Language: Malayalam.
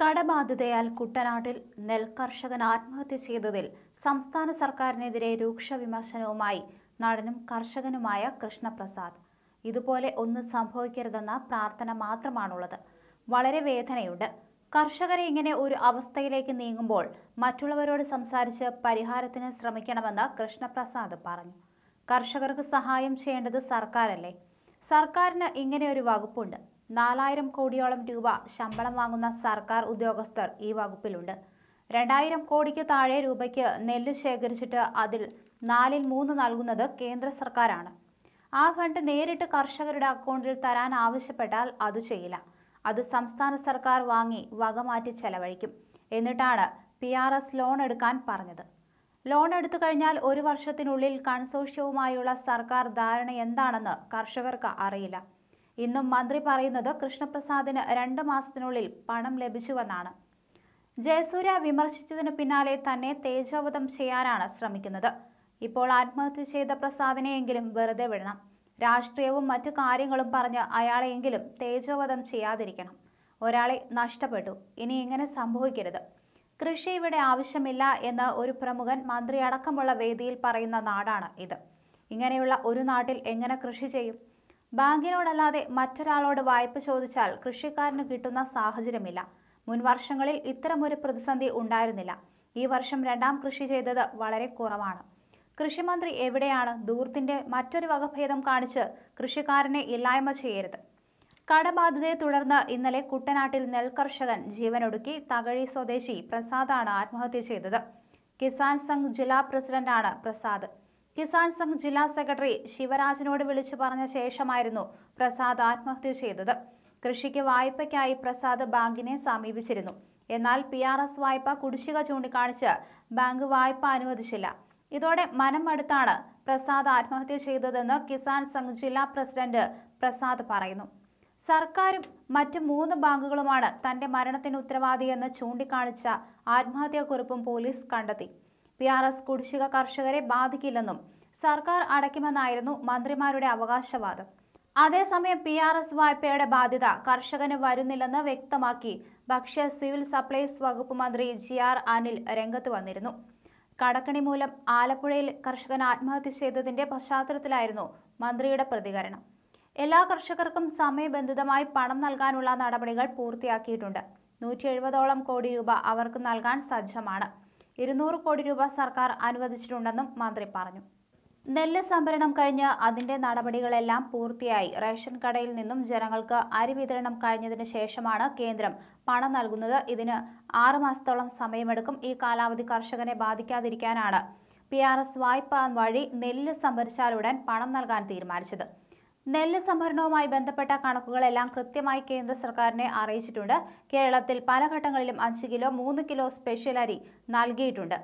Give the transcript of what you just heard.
കടബാധിതയാൽ കുട്ടനാട്ടിൽ നെൽ കർഷകൻ ആത്മഹത്യ ചെയ്തതിൽ സംസ്ഥാന സർക്കാരിനെതിരെ രൂക്ഷ വിമർശനവുമായി നടനും കർഷകനുമായ കൃഷ്ണപ്രസാദ് ഇതുപോലെ ഒന്നും സംഭവിക്കരുതെന്ന പ്രാർത്ഥന മാത്രമാണുള്ളത് വളരെ വേദനയുണ്ട് കർഷകരെ ഇങ്ങനെ ഒരു അവസ്ഥയിലേക്ക് നീങ്ങുമ്പോൾ മറ്റുള്ളവരോട് സംസാരിച്ച് പരിഹാരത്തിന് ശ്രമിക്കണമെന്ന് കൃഷ്ണപ്രസാദ് പറഞ്ഞു കർഷകർക്ക് സഹായം ചെയ്യേണ്ടത് സർക്കാരല്ലേ സർക്കാരിന് ഇങ്ങനെ ഒരു വകുപ്പുണ്ട് നാലായിരം കോടിയോളം രൂപ ശമ്പളം വാങ്ങുന്ന സർക്കാർ ഉദ്യോഗസ്ഥർ ഈ വകുപ്പിലുണ്ട് രണ്ടായിരം കോടിക്ക് താഴെ രൂപയ്ക്ക് നെല്ല് ശേഖരിച്ചിട്ട് അതിൽ നാലിൽ മൂന്ന് നൽകുന്നത് കേന്ദ്ര സർക്കാരാണ് ആ ഫണ്ട് നേരിട്ട് കർഷകരുടെ അക്കൗണ്ടിൽ തരാൻ ആവശ്യപ്പെട്ടാൽ അത് ചെയ്യില്ല അത് സംസ്ഥാന സർക്കാർ വാങ്ങി മാറ്റി ചെലവഴിക്കും എന്നിട്ടാണ് പി ആർ എസ് ലോൺ എടുക്കാൻ പറഞ്ഞത് ലോൺ എടുത്തു കഴിഞ്ഞാൽ ഒരു വർഷത്തിനുള്ളിൽ കൺസോഷ്യവുമായുള്ള സർക്കാർ ധാരണ എന്താണെന്ന് കർഷകർക്ക് അറിയില്ല ഇന്നും മന്ത്രി പറയുന്നത് കൃഷ്ണപ്രസാദിന് രണ്ട് മാസത്തിനുള്ളിൽ പണം ലഭിച്ചുവെന്നാണ് ജയസൂര്യ വിമർശിച്ചതിന് പിന്നാലെ തന്നെ തേജോവധം ചെയ്യാനാണ് ശ്രമിക്കുന്നത് ഇപ്പോൾ ആത്മഹത്യ ചെയ്ത പ്രസാദിനെയെങ്കിലും വെറുതെ വിടണം രാഷ്ട്രീയവും മറ്റു കാര്യങ്ങളും പറഞ്ഞ് അയാളെയെങ്കിലും തേജോവധം ചെയ്യാതിരിക്കണം ഒരാളെ നഷ്ടപ്പെട്ടു ഇനി ഇങ്ങനെ സംഭവിക്കരുത് കൃഷി ഇവിടെ ആവശ്യമില്ല എന്ന് ഒരു പ്രമുഖൻ മന്ത്രി അടക്കമുള്ള വേദിയിൽ പറയുന്ന നാടാണ് ഇത് ഇങ്ങനെയുള്ള ഒരു നാട്ടിൽ എങ്ങനെ കൃഷി ചെയ്യും ബാങ്കിനോടല്ലാതെ മറ്റൊരാളോട് വായ്പ ചോദിച്ചാൽ കൃഷിക്കാരന് കിട്ടുന്ന സാഹചര്യമില്ല മുൻ വർഷങ്ങളിൽ ഇത്തരമൊരു പ്രതിസന്ധി ഉണ്ടായിരുന്നില്ല ഈ വർഷം രണ്ടാം കൃഷി ചെയ്തത് വളരെ കുറവാണ് കൃഷിമന്ത്രി എവിടെയാണ് ദൂർത്തിന്റെ മറ്റൊരു വകഭേദം കാണിച്ച് കൃഷിക്കാരനെ ഇല്ലായ്മ ചെയ്യരുത് കടബാധ്യതയെ തുടർന്ന് ഇന്നലെ കുട്ടനാട്ടിൽ നെൽകർഷകൻ ജീവനൊടുക്കി തകഴി സ്വദേശി പ്രസാദാണ് ആത്മഹത്യ ചെയ്തത് കിസാൻ സംഘ് ജില്ലാ പ്രസിഡന്റാണ് പ്രസാദ് കിസാൻ സംഘ് ജില്ലാ സെക്രട്ടറി ശിവരാജനോട് വിളിച്ചു പറഞ്ഞ ശേഷമായിരുന്നു പ്രസാദ് ആത്മഹത്യ ചെയ്തത് കൃഷിക്ക് വായ്പയ്ക്കായി പ്രസാദ് ബാങ്കിനെ സമീപിച്ചിരുന്നു എന്നാൽ പി ആർ എസ് വായ്പ കുടിശ്ശിക ചൂണ്ടിക്കാണിച്ച് ബാങ്ക് വായ്പ അനുവദിച്ചില്ല ഇതോടെ മനം അടുത്താണ് പ്രസാദ് ആത്മഹത്യ ചെയ്തതെന്ന് കിസാൻ സംഘ് ജില്ലാ പ്രസിഡന്റ് പ്രസാദ് പറയുന്നു സർക്കാരും മറ്റ് മൂന്ന് ബാങ്കുകളുമാണ് തന്റെ മരണത്തിന് ഉത്തരവാദിയെന്ന് ചൂണ്ടിക്കാണിച്ച കുറിപ്പും പോലീസ് കണ്ടെത്തി പി ആർ എസ് കുടിശ്ശിക കർഷകരെ ബാധിക്കില്ലെന്നും സർക്കാർ അടയ്ക്കുമെന്നായിരുന്നു മന്ത്രിമാരുടെ അവകാശവാദം അതേസമയം പി ആർ എസ് വായ്പയുടെ ബാധ്യത കർഷകന് വരുന്നില്ലെന്ന് വ്യക്തമാക്കി ഭക്ഷ്യ സിവിൽ സപ്ലൈസ് വകുപ്പ് മന്ത്രി ജി ആർ അനിൽ രംഗത്ത് വന്നിരുന്നു കടക്കണി മൂലം ആലപ്പുഴയിൽ കർഷകൻ ആത്മഹത്യ ചെയ്തതിന്റെ പശ്ചാത്തലത്തിലായിരുന്നു മന്ത്രിയുടെ പ്രതികരണം എല്ലാ കർഷകർക്കും സമയബന്ധിതമായി പണം നൽകാനുള്ള നടപടികൾ പൂർത്തിയാക്കിയിട്ടുണ്ട് നൂറ്റി എഴുപതോളം കോടി രൂപ അവർക്ക് നൽകാൻ സജ്ജമാണ് ഇരുന്നൂറ് കോടി രൂപ സർക്കാർ അനുവദിച്ചിട്ടുണ്ടെന്നും മന്ത്രി പറഞ്ഞു നെല്ല് സംഭരണം കഴിഞ്ഞ് അതിന്റെ നടപടികളെല്ലാം പൂർത്തിയായി റേഷൻ കടയിൽ നിന്നും ജനങ്ങൾക്ക് അരി വിതരണം കഴിഞ്ഞതിന് ശേഷമാണ് കേന്ദ്രം പണം നൽകുന്നത് ഇതിന് ആറ് മാസത്തോളം സമയമെടുക്കും ഈ കാലാവധി കർഷകനെ ബാധിക്കാതിരിക്കാനാണ് പി ആർ എസ് വായ്പ വഴി നെല്ല് സംഭരിച്ചാലുടൻ പണം നൽകാൻ തീരുമാനിച്ചത് നെല്ല് സംഭരണവുമായി ബന്ധപ്പെട്ട കണക്കുകളെല്ലാം കൃത്യമായി കേന്ദ്ര സർക്കാരിനെ അറിയിച്ചിട്ടുണ്ട് കേരളത്തിൽ പല ഘട്ടങ്ങളിലും അഞ്ച് കിലോ മൂന്ന് കിലോ സ്പെഷ്യൽ അരി നൽകിയിട്ടുണ്ട്